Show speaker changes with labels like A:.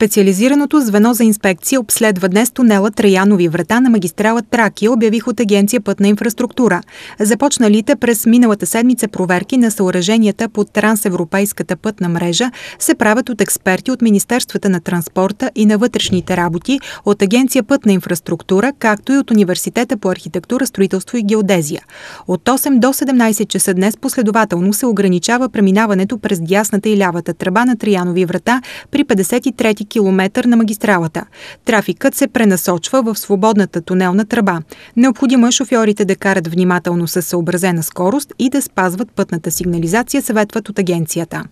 A: Специализираното звено за инспекция обследва днес тунела Траянови врата на магистрала Тракия, обявих от Агенция пътна инфраструктура. Започналите през миналата седмица проверки на съоръженията под трансевропейската пътна мрежа се правят от експерти от Министерствата на транспорта и на вътрешните работи, от Агенция пътна инфраструктура, както и от Университета по архитектура, строителство и геодезия. От 8 до 17 часа днес последователно се ограничава преминаването през дясната и лявата тръба на Траянови врата при 53 ти километър на магистралата. Трафикът се пренасочва в свободната тунелна тръба. Необходимо е шофьорите да карат внимателно с съобразена скорост и да спазват пътната сигнализация, съветват от агенцията.